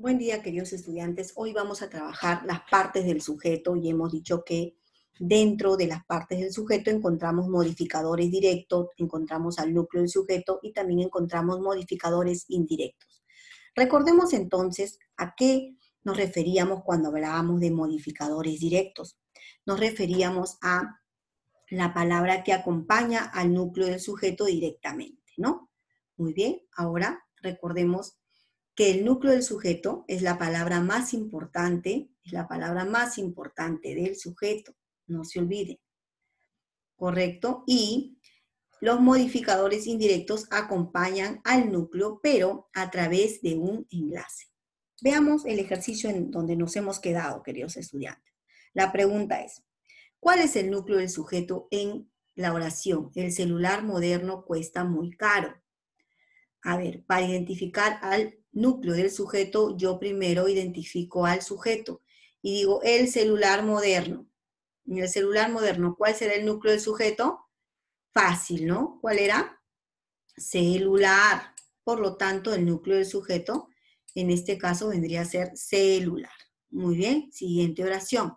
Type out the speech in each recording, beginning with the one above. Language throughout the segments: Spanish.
Buen día, queridos estudiantes. Hoy vamos a trabajar las partes del sujeto y hemos dicho que dentro de las partes del sujeto encontramos modificadores directos, encontramos al núcleo del sujeto y también encontramos modificadores indirectos. Recordemos entonces a qué nos referíamos cuando hablábamos de modificadores directos. Nos referíamos a la palabra que acompaña al núcleo del sujeto directamente, ¿no? Muy bien, ahora recordemos que el núcleo del sujeto es la palabra más importante, es la palabra más importante del sujeto, no se olvide. ¿Correcto? Y los modificadores indirectos acompañan al núcleo, pero a través de un enlace. Veamos el ejercicio en donde nos hemos quedado, queridos estudiantes. La pregunta es, ¿cuál es el núcleo del sujeto en la oración? El celular moderno cuesta muy caro. A ver, para identificar al núcleo del sujeto, yo primero identifico al sujeto y digo el celular moderno. En el celular moderno, ¿cuál será el núcleo del sujeto? Fácil, ¿no? ¿Cuál era? Celular. Por lo tanto, el núcleo del sujeto en este caso vendría a ser celular. Muy bien, siguiente oración.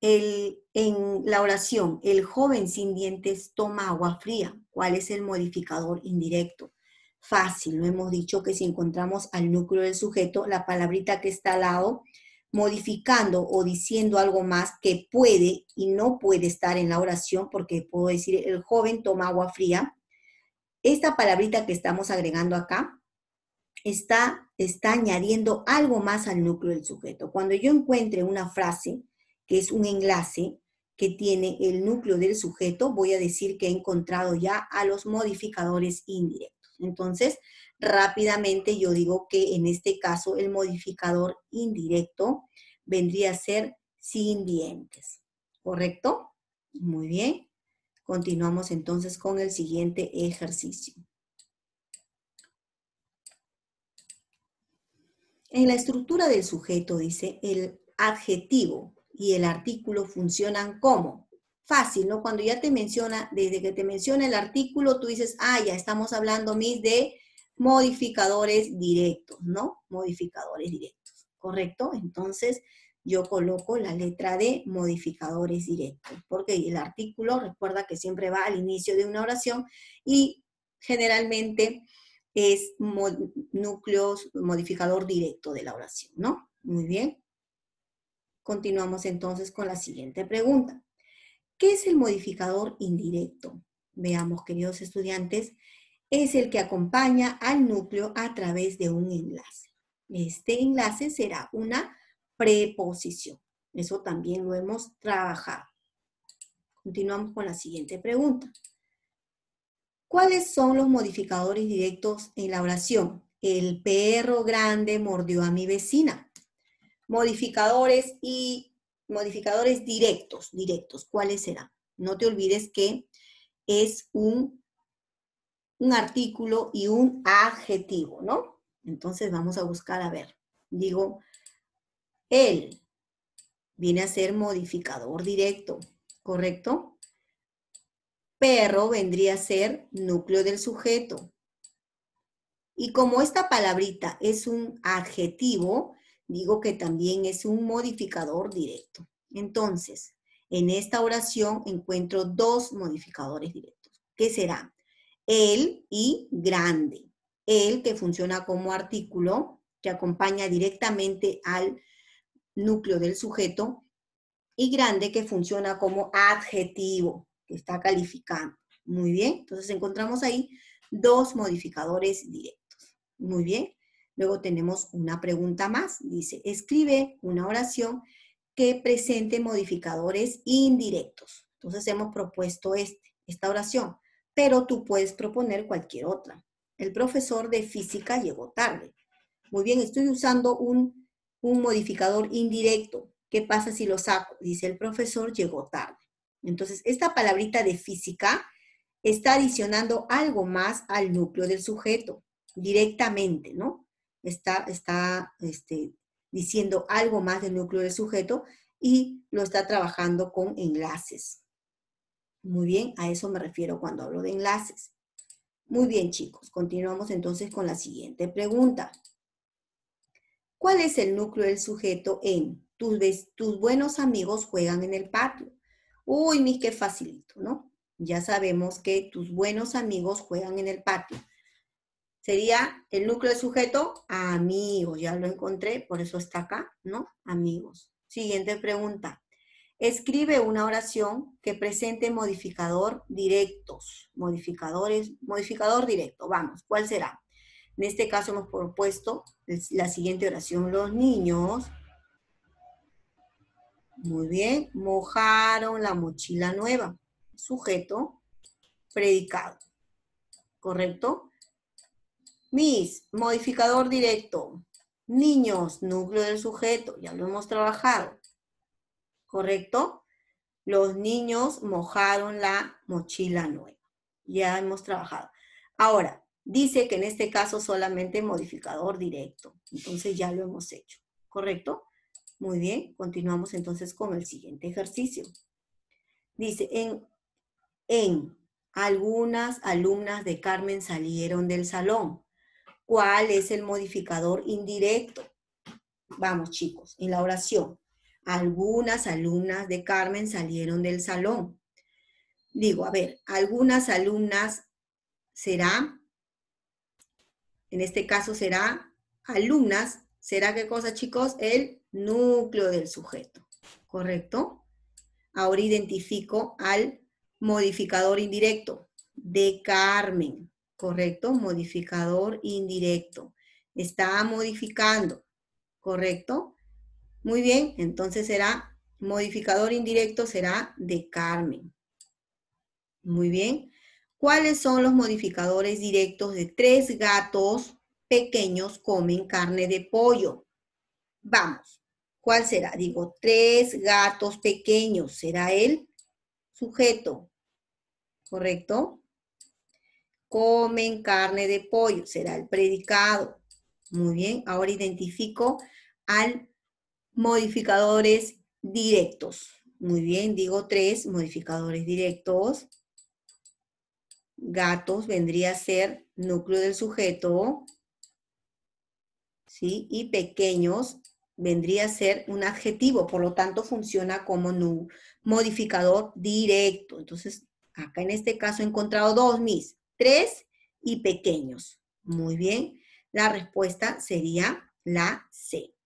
en la oración, el joven sin dientes toma agua fría. ¿Cuál es el modificador indirecto? fácil. lo hemos dicho que si encontramos al núcleo del sujeto, la palabrita que está al lado, modificando o diciendo algo más que puede y no puede estar en la oración, porque puedo decir, el joven toma agua fría. Esta palabrita que estamos agregando acá está, está añadiendo algo más al núcleo del sujeto. Cuando yo encuentre una frase que es un enlace, que tiene el núcleo del sujeto, voy a decir que he encontrado ya a los modificadores indirectos. Entonces, rápidamente yo digo que en este caso el modificador indirecto vendría a ser sin dientes, ¿correcto? Muy bien. Continuamos entonces con el siguiente ejercicio. En la estructura del sujeto dice el adjetivo y el artículo funcionan como fácil, ¿no? Cuando ya te menciona, desde que te menciona el artículo, tú dices, ah, ya estamos hablando, mis, de modificadores directos, ¿no? Modificadores directos, ¿correcto? Entonces, yo coloco la letra de modificadores directos, porque el artículo, recuerda que siempre va al inicio de una oración y generalmente es núcleo, modificador directo de la oración, ¿no? Muy bien. Continuamos entonces con la siguiente pregunta. ¿Qué es el modificador indirecto? Veamos, queridos estudiantes, es el que acompaña al núcleo a través de un enlace. Este enlace será una preposición. Eso también lo hemos trabajado. Continuamos con la siguiente pregunta. ¿Cuáles son los modificadores directos en la oración? El perro grande mordió a mi vecina. Modificadores y modificadores directos, directos, ¿cuáles serán? No te olvides que es un, un artículo y un adjetivo, ¿no? Entonces vamos a buscar, a ver, digo, él viene a ser modificador directo, ¿correcto? Perro vendría a ser núcleo del sujeto. Y como esta palabrita es un adjetivo, digo que también es un modificador directo. Entonces, en esta oración encuentro dos modificadores directos, ¿Qué serán el y grande. El que funciona como artículo, que acompaña directamente al núcleo del sujeto, y grande que funciona como adjetivo, que está calificando. Muy bien, entonces encontramos ahí dos modificadores directos. Muy bien. Luego tenemos una pregunta más. Dice, escribe una oración que presente modificadores indirectos. Entonces hemos propuesto este, esta oración, pero tú puedes proponer cualquier otra. El profesor de física llegó tarde. Muy bien, estoy usando un, un modificador indirecto. ¿Qué pasa si lo saco? Dice, el profesor llegó tarde. Entonces, esta palabrita de física está adicionando algo más al núcleo del sujeto directamente, ¿no? está, está este, diciendo algo más del núcleo del sujeto y lo está trabajando con enlaces. Muy bien, a eso me refiero cuando hablo de enlaces. Muy bien, chicos, continuamos entonces con la siguiente pregunta. ¿Cuál es el núcleo del sujeto en tus, tus buenos amigos juegan en el patio? Uy, mis, qué facilito, ¿no? Ya sabemos que tus buenos amigos juegan en el patio sería el núcleo de sujeto, amigos, ya lo encontré, por eso está acá, ¿no? Amigos. Siguiente pregunta. Escribe una oración que presente modificador directos, modificadores, modificador directo, vamos, ¿cuál será? En este caso hemos propuesto la siguiente oración, los niños, muy bien, mojaron la mochila nueva, sujeto, predicado, ¿correcto? Mis, modificador directo. Niños, núcleo del sujeto, ya lo hemos trabajado. ¿Correcto? Los niños mojaron la mochila nueva. Ya hemos trabajado. Ahora, dice que en este caso solamente modificador directo. Entonces ya lo hemos hecho. ¿Correcto? Muy bien, continuamos entonces con el siguiente ejercicio. Dice, en, en algunas alumnas de Carmen salieron del salón cuál es el modificador indirecto. Vamos, chicos, en la oración. Algunas alumnas de Carmen salieron del salón. Digo, a ver, algunas alumnas será, en este caso será alumnas, será qué cosa, chicos? El núcleo del sujeto, ¿correcto? Ahora identifico al modificador indirecto de Carmen. ¿correcto? Modificador indirecto. Está modificando, ¿correcto? Muy bien, entonces será, modificador indirecto será de Carmen. Muy bien. ¿Cuáles son los modificadores directos de tres gatos pequeños comen carne de pollo? Vamos. ¿Cuál será? Digo, tres gatos pequeños. ¿Será el sujeto? ¿Correcto? comen carne de pollo, será el predicado. Muy bien, ahora identifico al modificadores directos. Muy bien, digo tres modificadores directos. Gatos vendría a ser núcleo del sujeto. ¿sí? Y pequeños vendría a ser un adjetivo, por lo tanto funciona como modificador directo. Entonces, acá en este caso he encontrado dos mis. Tres y pequeños. Muy bien, la respuesta sería la C.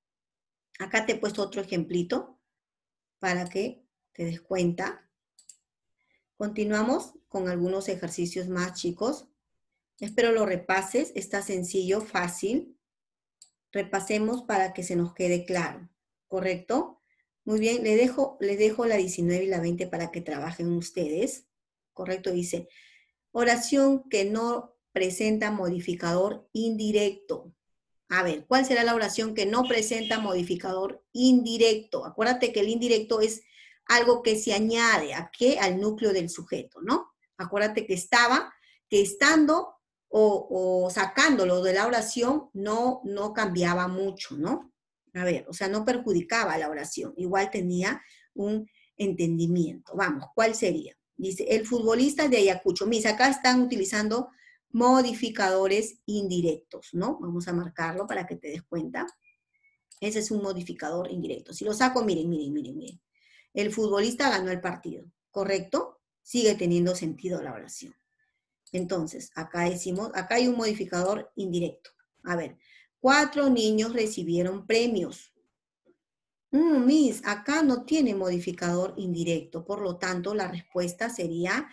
Acá te he puesto otro ejemplito para que te des cuenta. Continuamos con algunos ejercicios más, chicos. Espero lo repases, está sencillo, fácil. Repasemos para que se nos quede claro, ¿correcto? Muy bien, Le dejo, les dejo la 19 y la 20 para que trabajen ustedes, ¿correcto? Dice, Oración que no presenta modificador indirecto. A ver, ¿cuál será la oración que no presenta modificador indirecto? Acuérdate que el indirecto es algo que se añade a qué? Al núcleo del sujeto, ¿no? Acuérdate que estaba, que estando o, sacándolo de la oración no, no cambiaba mucho, ¿no? A ver, o sea, no perjudicaba la oración, igual tenía un entendimiento. Vamos, ¿cuál sería? Dice, el futbolista de Ayacucho. Misa, acá están utilizando modificadores indirectos, ¿no? Vamos a marcarlo para que te des cuenta. Ese es un modificador indirecto. Si lo saco, miren, miren, miren, miren. El futbolista ganó el partido, ¿correcto? Sigue teniendo sentido la oración. Entonces, acá decimos, acá hay un modificador indirecto. A ver, cuatro niños recibieron premios. Mis, miss, acá no tiene modificador indirecto, por lo tanto la respuesta sería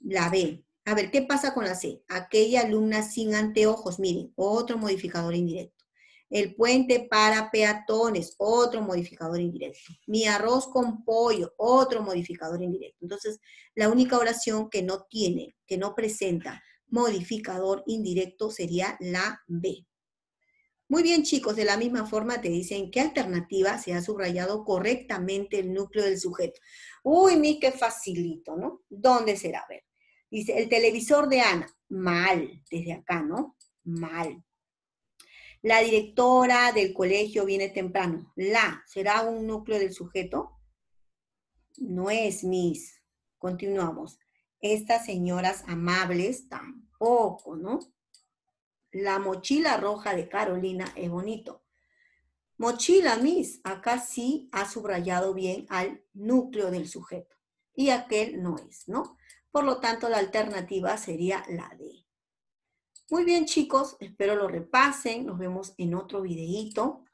la B. A ver, ¿qué pasa con la C? Aquella alumna sin anteojos, miren, otro modificador indirecto. El puente para peatones, otro modificador indirecto. Mi arroz con pollo, otro modificador indirecto. Entonces, la única oración que no tiene, que no presenta modificador indirecto sería la B. Muy bien, chicos, de la misma forma te dicen qué alternativa se ha subrayado correctamente el núcleo del sujeto. Uy, mi, qué facilito, ¿no? ¿Dónde será? A ver. Dice, el televisor de Ana. Mal, desde acá, ¿no? Mal. La directora del colegio viene temprano. La, ¿será un núcleo del sujeto? No es, mis. Continuamos. Estas señoras amables tampoco, ¿no? La mochila roja de Carolina es bonito. Mochila, Miss, acá sí ha subrayado bien al núcleo del sujeto y aquel no es, ¿no? Por lo tanto, la alternativa sería la D. Muy bien, chicos, espero lo repasen. Nos vemos en otro videíto.